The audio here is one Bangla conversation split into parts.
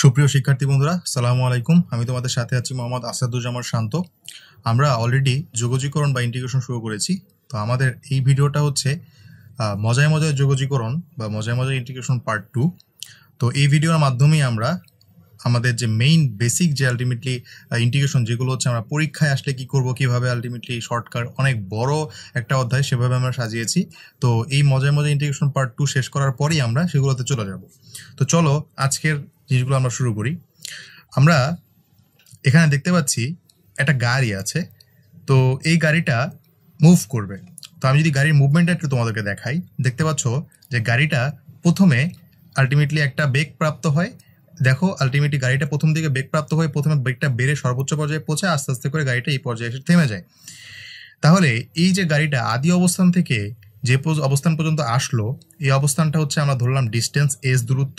সুপ্রিয় শিক্ষার্থী বন্ধুরা সালাম আলাইকুম আমি তোমাদের সাথে আছি মোহাম্মদ আসাদুজ্জামান শান্ত আমরা অলরেডি যোগজীকরণ বা ইন্টিগ্রেশন শুরু করেছি তো আমাদের এই ভিডিওটা হচ্ছে মজায় মজায় যোগজীকরণ বা মজায় মজায় ইন্টিগ্রেশন পার্ট টু তো এই ভিডিওর মাধ্যমেই আমরা আমাদের যে মেইন বেসিক যে আলটিমেটলি ইন্টিগ্রেশন যেগুলো হচ্ছে আমরা পরীক্ষায় আসলে কি করব কিভাবে আলটিমেটলি শর্টকাট অনেক বড় একটা অধ্যায় সেভাবে আমরা সাজিয়েছি তো এই মজায় মজায় ইন্টিগ্রেশন পার্ট টু শেষ করার পরেই আমরা সেগুলোতে চলে যাব তো চলো আজকের জিনিসগুলো আমরা শুরু করি আমরা এখানে দেখতে পাচ্ছি একটা গাড়ি আছে তো এই গাড়িটা মুভ করবে তো আমি যদি গাড়ির মুভমেন্টটা একটু তোমাদেরকে দেখাই দেখতে পাচ্ছ যে গাড়িটা প্রথমে আলটিমেটলি একটা বেগ প্রাপ্ত হয় দেখো আলটিমেটলি গাড়িটা প্রথম দিকে বেগ প্রাপ্ত হয়ে প্রথমে বেগটা বেড়ে সর্বোচ্চ পর্যায়ে পৌঁছে আস্তে আস্তে করে গাড়িটা এই পর্যায়ে এসে থেমে যায় তাহলে এই যে গাড়িটা আদি অবস্থান থেকে যে অবস্থান পর্যন্ত আসলো এই অবস্থানটা হচ্ছে আমরা ধরলাম ডিস্টেন্স এস দূরত্ব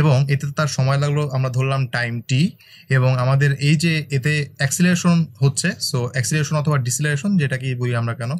এবং এতে তার সময় লাগলো আমরা ধরলাম টাইম টি এবং আমাদের এই যে এতে অ্যাক্সিলারেশন হচ্ছে সো অ্যাক্সিলারেশন অথবা ডিসিলারেশন কি বলি আমরা কেন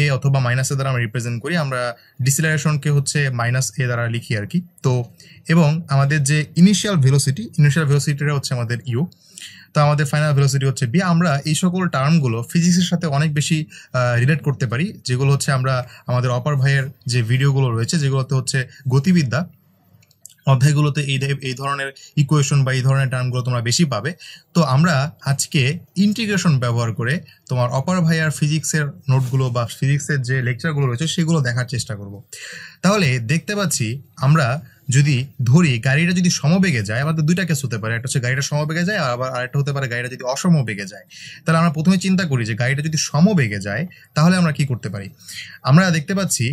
এ অথবা মাইনাসের দ্বারা আমরা রিপ্রেজেন্ট করি আমরা ডিসিলারেশনকে হচ্ছে মাইনাস এ দ্বারা লিখি আর কি তো এবং আমাদের যে ইনিশিয়াল ভেলোসিটি ইনিশিয়াল ভেলোসিটিটা হচ্ছে আমাদের ইউ তো আমাদের ফাইনাল ভেলোসিটি হচ্ছে বি আমরা এই সকল টার্মগুলো ফিজিক্সের সাথে অনেক বেশি রিলেট করতে পারি যেগুলো হচ্ছে আমরা আমাদের অপার ভাইয়ের যে ভিডিওগুলো রয়েছে যেগুলোতে হচ্ছে গতিবিদ্যা অধ্যায়গুলোতে এই এই ধরনের ইকুয়েশন বা এই ধরনের টার্মগুলো তোমরা বেশি পাবে তো আমরা আজকে ইন্টিগ্রেশন ব্যবহার করে তোমার অপার ভাইয়ার ফিজিক্সের নোটগুলো বা ফিজিক্সের যে লেকচারগুলো রয়েছে সেগুলো দেখার চেষ্টা করব তাহলে দেখতে পাচ্ছি আমরা যদি ধরি গাড়িটা যদি সমবেগে যায় আমাদের দুইটা কেস হতে পারে একটা হচ্ছে গাড়িটা সমবেগে যায় আর আবার আরেকটা হতে পারে গাড়িটা যদি অসমবেগে যায় তাহলে আমরা প্রথমে চিন্তা করি যে গাড়িটা যদি সমবেগে যায় তাহলে আমরা কি করতে পারি আমরা দেখতে পাচ্ছি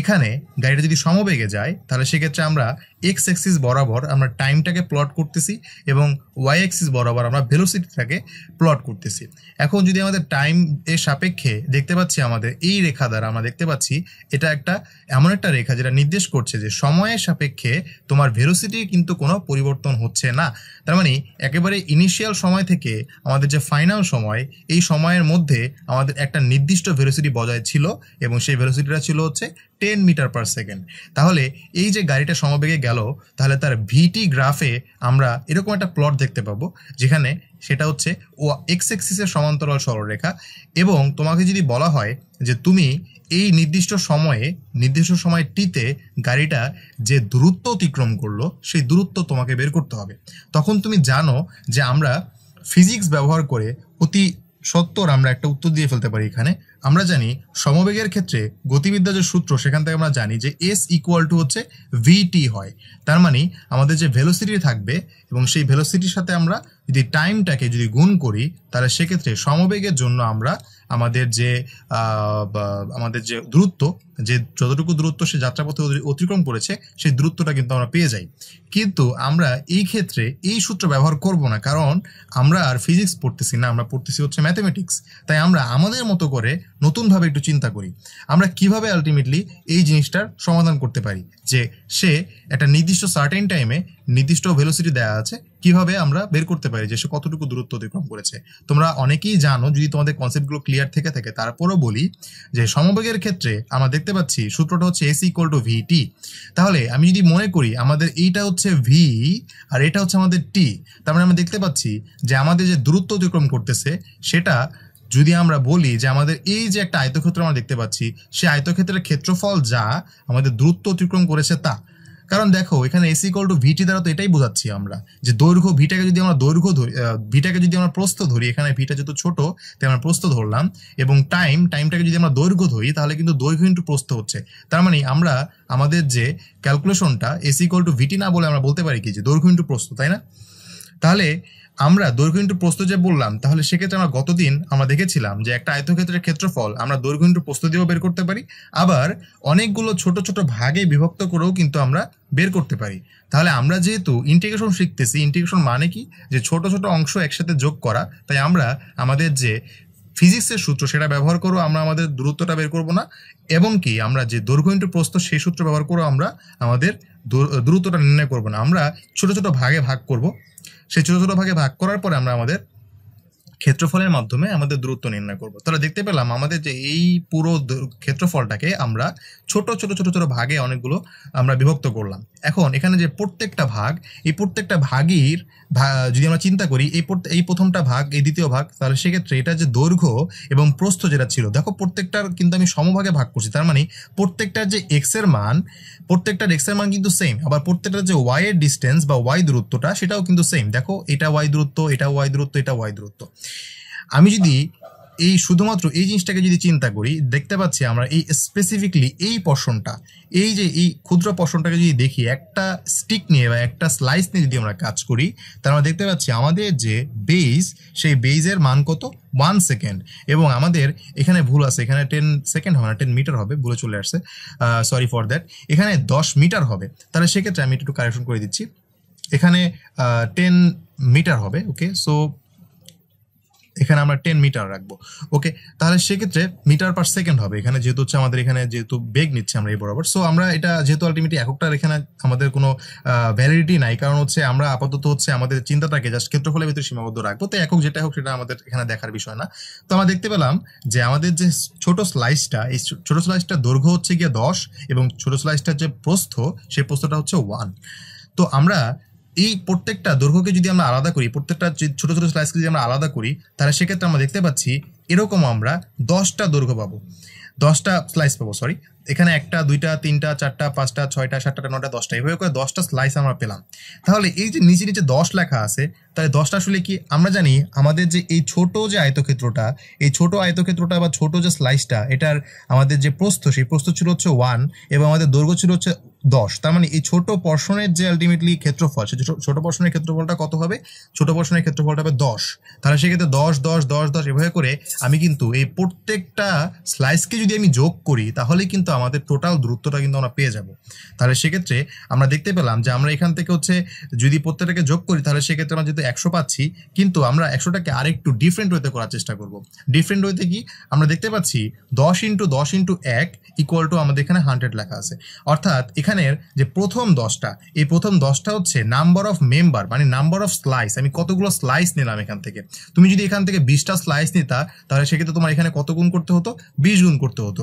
এখানে গাড়িটা যদি সমবেগে যায় তাহলে সেক্ষেত্রে আমরা এক্স এক্সিস বরাবর আমরা টাইমটাকে প্লট করতেছি এবং ওয়াই এক্সিস বরাবর আমরা ভেলোসিটিটাকে প্লট করতেছি এখন যদি আমাদের টাইম এর সাপেক্ষে দেখতে পাচ্ছি আমাদের এই রেখা দ্বারা আমরা দেখতে পাচ্ছি এটা একটা এমন একটা রেখা যেটা নির্দেশ করছে যে সময়ের সাপেক্ষে তোমার ভেলোসিটি কিন্তু কোনো পরিবর্তন হচ্ছে না তার মানে একেবারে ইনিশিয়াল সময় থেকে আমাদের যে ফাইনাল সময় এই সময়ের মধ্যে আমাদের একটা নির্দিষ্ট ভেলোসিটি বজায় ছিল এবং সেই ভেলোসিটিটা ছিল হচ্ছে টেন মিটার পার সেকেন্ড তাহলে এই যে গাড়িটা সমবেগে গেল তাহলে তার ভিটি গ্রাফে আমরা এরকম একটা প্লট দেখতে পাবো যেখানে সেটা হচ্ছে ও এক্স এক্সিসের সমান্তরাল সরলরেখা এবং তোমাকে যদি বলা হয় যে তুমি এই নির্দিষ্ট সময়ে নির্দিষ্ট সময় টিতে গাড়িটা যে দূরত্ব অতিক্রম করলো সেই দূরত্ব তোমাকে বের করতে হবে তখন তুমি জানো যে আমরা ফিজিক্স ব্যবহার করে অতি সত্তর আমরা একটা উত্তর দিয়ে ফেলতে পারি এখানে আমরা জানি সমবেগের ক্ষেত্রে গতিবিদ্যা যে সূত্র সেখান থেকে আমরা জানি যে এস ইকুয়াল টু হচ্ছে ভিটি হয় তার মানে আমাদের যে ভেলোসিটি থাকবে এবং সেই ভেলোসিটির সাথে আমরা যদি টাইমটাকে যদি গুণ করি তাহলে সেক্ষেত্রে সমবেগের জন্য আমরা আমাদের যে আমাদের যে দূরত্ব যে যতটুকু দূরত্ব সে যাত্রাপথে অতিক্রম করেছে সেই দূরত্বটা কিন্তু আমরা পেয়ে যাই কিন্তু আমরা এই ক্ষেত্রে এই সূত্র ব্যবহার করব না কারণ আমরা আর ফিজিক্স পড়তেছি না আমরা পড়তেছি হচ্ছে ম্যাথমেটিক্স তাই আমরা আমাদের মতো করে নতুনভাবে একটু চিন্তা করি আমরা কিভাবে আলটিমেটলি এই জিনিসটার সমাধান করতে পারি যে সে একটা নির্দিষ্ট সার্টেন টাইমে নির্দিষ্ট ভেলোসিটি দেওয়া আছে কিভাবে আমরা বের করতে পারি যে সে কতটুকু দূরত্ব অতিক্রম করেছে তোমরা অনেকেই জানো যদি তোমাদের কনসেপ্টগুলো ক্লিয়ার থেকে থাকে তারপরও বলি যে সমবেগের ক্ষেত্রে আমরা দেখতে পাচ্ছি সূত্রটা হচ্ছে AC equal to V T তাহলে আমি যদি মনে করি আমাদের এইটা হচ্ছে ভি আর এটা হচ্ছে আমাদের টি তার মানে আমরা দেখতে পাচ্ছি যে আমাদের যে দূরত্ব অতিক্রম করতেছে সেটা যদি আমরা বলি যে আমাদের এই যে একটা আয়তক্ষেত্র আমরা দেখতে পাচ্ছি সেই আয়তক্ষেত্রের ক্ষেত্রফল যা আমাদের দ্রুত অতিক্রম করেছে তা কারণ দেখো এখানে এসি ইকল টু ভিটি দ্বারা তো এটাই বোঝাচ্ছি আমরা যে দৈর্ঘ্য ভিটাকে যদি আমরা দৈর্ঘ্য ধরি ভিটাকে যদি আমরা প্রস্থ ধরি এখানে ভিটা যত ছোট তাই আমরা প্রস্থ ধরলাম এবং টাইম টাইমটাকে যদি আমরা দৈর্ঘ্য ধরি তাহলে কিন্তু দৈর্ঘ্য ইন্টু প্রস্থ হচ্ছে তার মানে আমরা আমাদের যে ক্যালকুলেশনটা এসি ইকল টু ভিটি না বলে আমরা বলতে পারি কি যে দৈর্ঘ্য ইন্টু প্রস্থ তাই না তাহলে আমরা দৈর্ঘ্য ইন্টু প্রস্ত যে বললাম তাহলে সেক্ষেত্রে আমরা গতদিন আমরা দেখেছিলাম যে একটা আয়তক্ষেত্রের ক্ষেত্রফল আমরা দৈর্ঘ্য ইন্টু প্রস্ত দিয়েও বের করতে পারি আবার অনেকগুলো ছোট ছোট ভাগে বিভক্ত করেও কিন্তু আমরা বের করতে পারি তাহলে আমরা যেহেতু ইন্টিগ্রেশন শিখতেছি ইন্টিগ্রেশন মানে কি যে ছোট ছোট অংশ একসাথে যোগ করা তাই আমরা আমাদের যে ফিজিক্সের সূত্র সেটা ব্যবহার করো আমরা আমাদের দূরত্বটা বের করব না এবং কি আমরা যে দৈর্ঘ্য ইন্টু প্রস্থ সেই সূত্র ব্যবহার করো আমরা আমাদের দূরত্বটা নির্ণয় করবো না আমরা ছোট ছোট ভাগে ভাগ করব সেই ছোটো ছোট ভাগে ভাগ করার পরে আমরা আমাদের ক্ষেত্রফলের মাধ্যমে আমাদের দূরত্ব নির্ণয় করব তাহলে দেখতে পেলাম আমাদের যে এই পুরো ক্ষেত্রফলটাকে আমরা ছোট ছোট ছোট ছোট ভাগে অনেকগুলো আমরা বিভক্ত করলাম এখন এখানে যে প্রত্যেকটা ভাগ এই প্রত্যেকটা ভাগের যদি আমরা চিন্তা করি এই এই প্রথমটা ভাগ এই দ্বিতীয় ভাগ তাহলে সেক্ষেত্রে এটা যে দৈর্ঘ্য এবং প্রস্থ যেটা ছিল দেখো প্রত্যেকটার কিন্তু আমি সমভাগে ভাগ করছি তার মানে প্রত্যেকটার যে এক্সের মান প্রত্যেকটার এক্সের মান কিন্তু সেম আবার প্রত্যেকটার যে ওয়াইয়ের ডিস্টেন্স বা ওয়াই দূরত্বটা সেটাও কিন্তু সেম দেখো এটা ওয়াই দূরত্ব এটা ওয়াই দূরত্ব এটা ওয়াই দূরত্ব আমি যদি এই শুধুমাত্র এই জিনিসটাকে যদি চিন্তা করি দেখতে পাচ্ছি আমরা এই স্পেসিফিকলি এই পশনটা এই যে এই ক্ষুদ্র পশনটাকে যদি দেখি একটা স্টিক নিয়ে বা একটা স্লাইস নিয়ে যদি আমরা কাজ করি তার আমরা দেখতে পাচ্ছি আমাদের যে বেইজ সেই বেইজের মান কত ওয়ান সেকেন্ড এবং আমাদের এখানে ভুল আছে এখানে টেন সেকেন্ড হবে না টেন মিটার হবে ভুলে চলে আসছে সরি ফর দ্যাট এখানে দশ মিটার হবে তাহলে সেক্ষেত্রে আমি একটু কারেকশন করে দিচ্ছি এখানে টেন মিটার হবে ওকে সো এখানে আমরা টেন মিটার রাখবো ওকে তাহলে সেক্ষেত্রে মিটার পার সেকেন্ড হবে এখানে যেহেতু হচ্ছে আমাদের এখানে যেহেতু বেগ নিচ্ছে আমরা এই বরাবর সো আমরা এটা যেহেতু আলটিমেটলি এককটার এখানে আমাদের কোনো ভ্যালিডিটি নাই কারণ হচ্ছে আমরা আপাতত হচ্ছে আমাদের চিন্তাটাকে জাস্ট ক্ষেত্রফলের ভিতরে সীমাবদ্ধ রাখবো তো একক যেটা হোক সেটা আমাদের এখানে দেখার বিষয় না তো আমরা দেখতে পেলাম যে আমাদের যে ছোট স্লাইসটা এই ছোট স্লাইসটার দৈর্ঘ্য হচ্ছে গিয়ে দশ এবং ছোট স্লাইসটার যে প্রস্থ সেই প্রস্থটা হচ্ছে ওয়ান তো আমরা এই প্রত্যেকটা দৈর্ঘ্যকে যদি আমরা আলাদা করি প্রত্যেকটা ছোট ছোট স্লাইসকে যদি আমরা আলাদা করি তাহলে সেক্ষেত্রে আমরা দেখতে পাচ্ছি এরকম আমরা দশটা দৈর্ঘ্য পাবো দশটা স্লাইস পাবো সরি এখানে একটা দুইটা তিনটা চারটা পাঁচটা ছয়টা সাতটা নটা দশটা এভাবে করে দশটা স্লাইস আমরা পেলাম তাহলে এই যে নিচে নিচে দশ লেখা আছে তাহলে দশটা আসলে কি আমরা জানি আমাদের যে এই ছোট যে আয়তক্ষেত্রটা এই ছোট আয়তক্ষেত্রটা বা ছোট যে স্লাইসটা এটার আমাদের যে প্রস্থ সেই প্রস্থ ছিল হচ্ছে ওয়ান এবং আমাদের দৈর্ঘ্য ছিল হচ্ছে দশ তার মানে এই ছোট পর্ষণের যে আলটিমেটলি ক্ষেত্রফল সে ছোট পর্ষণের ক্ষেত্রফলটা কত হবে ছোট পর্ষণের ক্ষেত্রফলটা হবে দশ তাহলে সেক্ষেত্রে দশ দশ দশ দশ এভাবে করে আমি কিন্তু এই প্রত্যেকটা স্লাইসকে যদি আমি যোগ করি তাহলে কিন্তু আমাদের টোটাল দূরত্বটা কিন্তু আমরা পেয়ে যাব তাহলে সেক্ষেত্রে আমরা দেখতে পেলাম যে আমরা এখান থেকে হচ্ছে যদি প্রত্যেকটাকে যোগ করি তাহলে সেক্ষেত্রে আমরা যেহেতু একশো পাচ্ছি কিন্তু আমরা একশোটাকে আরেকটু ডিফারেন্ট ওয়েতে করার চেষ্টা করব ডিফারেন্ট ওয়েতে কি আমরা দেখতে পাচ্ছি দশ ইন্টু দশ ইন্টু এক ইকুয়াল টু আমাদের এখানে হান্ড্রেড লেখা আছে অর্থাৎ এখানে এখানের যে প্রথম দশটা এই প্রথম দশটা হচ্ছে নাম্বার অফ মেম্বার মানে নাম্বার অফ স্লাইস আমি কতগুলো স্লাইস নিলাম এখান থেকে তুমি যদি এখান থেকে বিশটা স্লাইস নিতা তাহলে সেক্ষেত্রে তোমার এখানে কত গুণ করতে হতো বিশ গুণ করতে হতো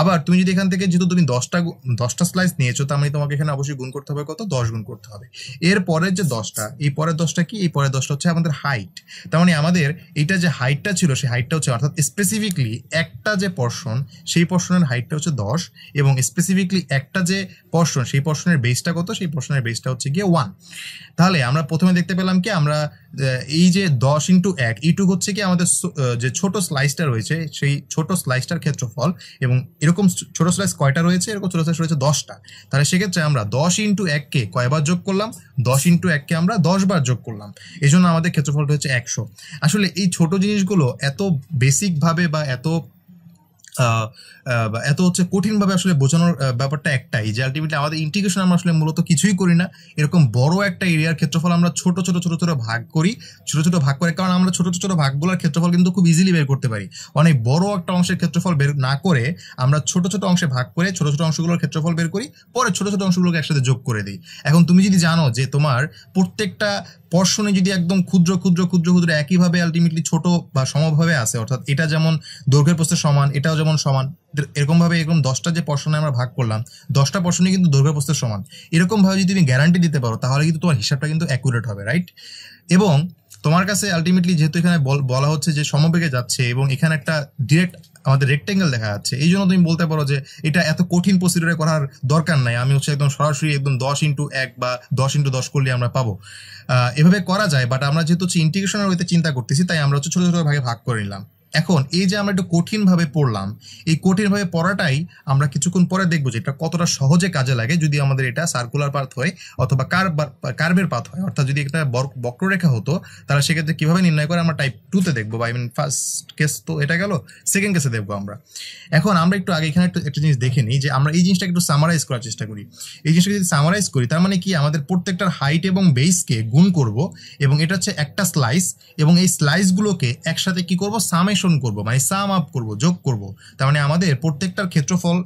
আবার তুমি যদি এখান থেকে যেহেতু তুমি দশটা দশটা স্লাইস নিয়েছো তার মানে তোমাকে এখানে অবশ্যই গুণ করতে হবে কত দশ গুণ করতে হবে এর পরের যে দশটা এই পরের দশটা কি এই পরের দশটা হচ্ছে আমাদের হাইট তার মানে আমাদের এইটা যে হাইটটা ছিল সেই হাইটটা হচ্ছে অর্থাৎ স্পেসিফিকলি একটা যে পর্সন সেই পর্সনের হাইটটা হচ্ছে দশ এবং স্পেসিফিকলি একটা যে পর্সন প্রশ্ন সেই প্রশ্নের বেসটা কত সেই প্রশ্নের বেসটা হচ্ছে গিয়ে ওয়ান তাহলে আমরা প্রথমে দেখতে পেলাম কি আমরা এই যে দশ ইন্টু এক ইটু হচ্ছে কি আমাদের যে ছোট স্লাইসটা রয়েছে সেই ছোট স্লাইসটার ক্ষেত্রফল এবং এরকম ছোট স্লাইস কয়টা রয়েছে এরকম ছোট স্লাইস রয়েছে দশটা তাহলে সেক্ষেত্রে আমরা দশ ইন্টু এককে কয়বার যোগ করলাম দশ ইন্টু এককে আমরা দশবার যোগ করলাম এই জন্য আমাদের ক্ষেত্রফলটা হচ্ছে একশো আসলে এই ছোট জিনিসগুলো এত বেসিকভাবে বা এত এত হচ্ছে কঠিনভাবে আসলে বোঝানোর ব্যাপারটা একটাই যে আলটিমেটলি আমাদের ইন্টিগ্রেশন আমরা আসলে মূলত কিছুই করি না এরকম বড় একটা এরিয়ার ক্ষেত্রফল আমরা ছোট ছোট ছোট ছোট ভাগ করি ছোট ছোট ভাগ করে কারণ আমরা ছোট ছোট ভাগগুলোর ক্ষেত্রফল কিন্তু খুব ইজিলি বের করতে পারি অনেক বড় একটা অংশের ক্ষেত্রফল বের না করে আমরা ছোট ছোট অংশে ভাগ করে ছোট ছোট অংশগুলোর ক্ষেত্রফল বের করি পরে ছোট ছোট অংশগুলোকে একসাথে যোগ করে দিই এখন তুমি যদি জানো যে তোমার প্রত্যেকটা পর্ষণে যদি একদম ক্ষুদ্র ক্ষুদ্র ক্ষুদ্র ক্ষুদ্র একইভাবে আলটিমেটলি ছোট বা সমভাবে আসে অর্থাৎ এটা যেমন দৈর্ঘ্যের প্রস্থের সমান এটাও যেমন সমান এরকমভাবে এরকম দশটা যে পর্ষণে আমরা ভাগ করলাম দশটা পর্ষণে কিন্তু দৈর্ঘ্য প্রস্থের সমান এরকমভাবে যদি তুমি গ্যারান্টি দিতে পারো তাহলে কিন্তু তোমার হিসাবটা কিন্তু অ্যাকুরেট হবে রাইট এবং তোমার কাছে আলটিমেটলি যেহেতু এখানে বলা হচ্ছে যে সমবেগে যাচ্ছে এবং এখানে একটা ডিরেক্ট আমাদের রেক্টেঙ্গেল দেখা যাচ্ছে এই জন্য তুমি বলতে পারো যে এটা এত কঠিন প্রসিডিউরে করার দরকার নাই আমি হচ্ছে একদম সরাসরি একদম দশ ইন্টু এক বা দশ ইন্টু দশ করলে আমরা পাবো এভাবে করা যায় বাট আমরা যেহেতু হচ্ছে ইন্টিগ্রেশনের ওইতে চিন্তা করতেছি তাই আমরা হচ্ছে ছোটো ছোটো ভাগে ভাগ করে নিলাম এখন এই যে আমরা একটু কঠিনভাবে পড়লাম এই কঠিনভাবে পড়াটাই আমরা কিছুক্ষণ পরে দেখবো যে এটা কতটা সহজে কাজে লাগে যদি আমাদের এটা সার্কুলার পাথ হয় অথবা কার কার্বের পাথ হয় অর্থাৎ যদি একটা বক্ররেখা হতো তাহলে সেক্ষেত্রে কীভাবে নির্ণয় করে আমরা টাইপ টুতে দেখবো বা আই মিন ফার্স্ট কেস তো এটা গেল সেকেন্ড কেসে দেখবো আমরা এখন আমরা একটু আগে এখানে একটু একটা জিনিস দেখে নিই যে আমরা এই জিনিসটা একটু সামারাইজ করার চেষ্টা করি এই জিনিসটা যদি সামারাইজ করি তার মানে কি আমাদের প্রত্যেকটার হাইট এবং বেসকে গুণ করব এবং এটা হচ্ছে একটা স্লাইস এবং এই স্লাইসগুলোকে একসাথে কি করবো সামে সামেশন করব মানে সাম আপ করব যোগ করব তার মানে আমাদের প্রত্যেকটার ক্ষেত্রফল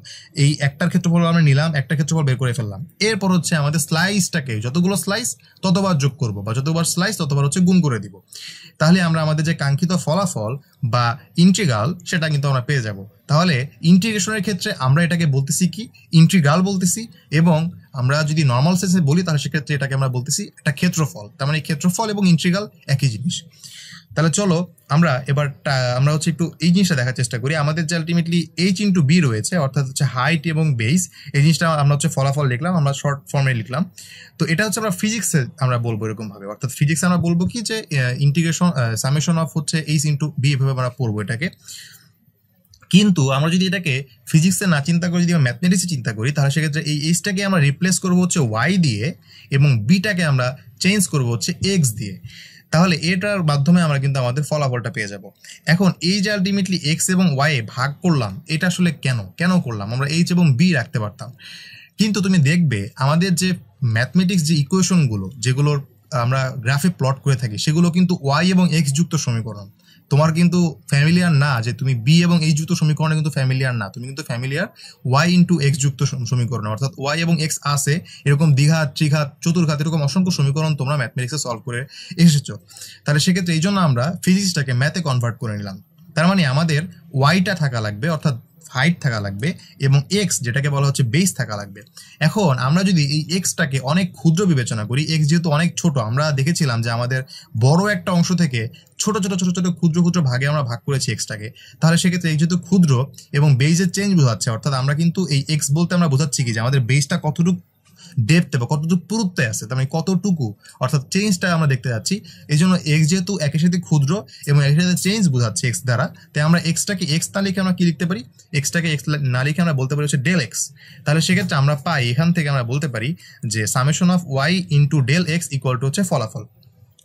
এই একটার ক্ষেত্রফল আমরা নিলাম একটা ক্ষেত্রফল বের করে ফেললাম এরপর হচ্ছে আমাদের স্লাইসটাকে যতগুলো স্লাইস ততবার যোগ করব বা যতবার স্লাইস ততবার হচ্ছে গুণ করে দিব তাহলে আমরা আমাদের যে কাঙ্ক্ষিত ফলাফল বা ইন্টিগ্রাল সেটা কিন্তু আমরা পেয়ে যাব তাহলে ইন্টিগ্রেশনের ক্ষেত্রে আমরা এটাকে বলতেছি কি ইন্টিগ্রাল বলতেছি এবং আমরা যদি নর্মাল সেন্সে বলি তাহলে সেক্ষেত্রে এটাকে আমরা বলতেছি একটা ক্ষেত্রফল তার মানে ক্ষেত্রফল এবং ইন্টিগ্রাল একই জিনিস তাহলে চলো আমরা এবার আমরা হচ্ছে একটু এই জিনিসটা দেখার চেষ্টা করি আমাদের যে আলটিমেটলি এইচ ইন্টু বি রয়েছে অর্থাৎ হচ্ছে হাইট এবং বেস এই জিনিসটা আমরা হচ্ছে ফলাফল লিখলাম আমরা শর্ট ফর্মে লিখলাম তো এটা হচ্ছে আমরা ফিজিক্সে আমরা বলবো এরকমভাবে অর্থাৎ ফিজিক্সে আমরা বলবো কি যে ইন্টিগ্রেশন সামেশন অফ হচ্ছে এইচ ইন্টু বি এভাবে আমরা পড়বো এটাকে কিন্তু আমরা যদি এটাকে ফিজিক্সে না চিন্তা করে যদি আমরা ম্যাথমেটিক্সে চিন্তা করি তাহলে সেক্ষেত্রে এই এইচটাকে আমরা রিপ্লেস করবো হচ্ছে ওয়াই দিয়ে এবং বিটাকে আমরা চেঞ্জ করবো হচ্ছে এক্স দিয়ে তাহলে এটার মাধ্যমে আমরা কিন্তু আমাদের ফলাফলটা পেয়ে যাব এখন এই যে আলটিমেটলি এক্স এবং ওয়াই ভাগ করলাম এটা আসলে কেন কেন করলাম আমরা এইচ এবং বি রাখতে পারতাম কিন্তু তুমি দেখবে আমাদের যে ম্যাথমেটিক্স যে ইকুয়েশনগুলো যেগুলোর আমরা গ্রাফে প্লট করে থাকি সেগুলো কিন্তু ওয়াই এবং এক্স যুক্ত সমীকরণ তোমার কিন্তু ফ্যামিলিয়ার না যে তুমি বি এবং এইচ যুক্ত সমীকরণে কিন্তু ফ্যামিলিয়ার না তুমি কিন্তু ফ্যামিলিয়ার ওয়াই ইন্টু এক্স যুক্ত সমীকরণ অর্থাৎ ওয়াই এবং এক্স আসে এরকম দ্বিঘাত ত্রিঘাত চতুর্ঘাত এরকম অসংখ্য সমীকরণ তোমরা ম্যাথমেটিক্সে সলভ করে এসেছো তাহলে সেক্ষেত্রে এই জন্য আমরা ফিজিক্সটাকে ম্যাথে কনভার্ট করে নিলাম তার মানে আমাদের ওয়াইটা থাকা লাগবে অর্থাৎ হাইট থাকা লাগবে এবং এক্স যেটাকে বলা হচ্ছে বেস থাকা লাগবে এখন আমরা যদি এই এক্সটাকে অনেক ক্ষুদ্র বিবেচনা করি এক্স যেহেতু অনেক ছোট আমরা দেখেছিলাম যে আমাদের বড় একটা অংশ থেকে ছোট ছোট ছোট ছোট ক্ষুদ্র ক্ষুদ্র ভাগে আমরা ভাগ করেছি এক্সটাকে তাহলে সেক্ষেত্রে এক্স যেহেতু ক্ষুদ্র এবং বেজের চেঞ্জ বোঝাচ্ছে অর্থাৎ আমরা কিন্তু এই এক্স বলতে আমরা বোঝাচ্ছি কি যে আমাদের বেসটা কতটুকু ডেপথে বা কতটুকু পুরুত্বে আছে তার মানে কতটুকু অর্থাৎ চেঞ্জটা আমরা দেখতে যাচ্ছি এই জন্য এক্স যেহেতু একের সাথে ক্ষুদ্র এবং একের সাথে চেঞ্জ বোঝাচ্ছে এক্স দ্বারা তাই আমরা এক্সটাকে এক্স না লিখে আমরা কি লিখতে পারি এক্সটাকে এক্স না লিখে আমরা বলতে পারি হচ্ছে ডেল এক্স তাহলে সেক্ষেত্রে আমরা পাই এখান থেকে আমরা বলতে পারি যে summation of Y into del X equal to হচ্ছে ফলাফল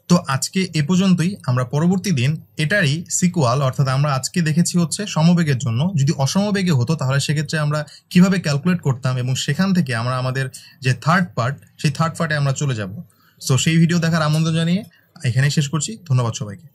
তো আজকে এ পর্যন্তই আমরা পরবর্তী দিন এটারই সিকুয়াল অর্থাৎ আমরা আজকে দেখেছি হচ্ছে সমবেগের জন্য যদি অসমবেগে হতো তাহলে সেক্ষেত্রে আমরা কিভাবে ক্যালকুলেট করতাম এবং সেখান থেকে আমরা আমাদের যে থার্ড পার্ট সেই থার্ড পার্টে আমরা চলে যাব সো সেই ভিডিও দেখার আমন্ত্রণ জানিয়ে এখানেই শেষ করছি ধন্যবাদ সবাইকে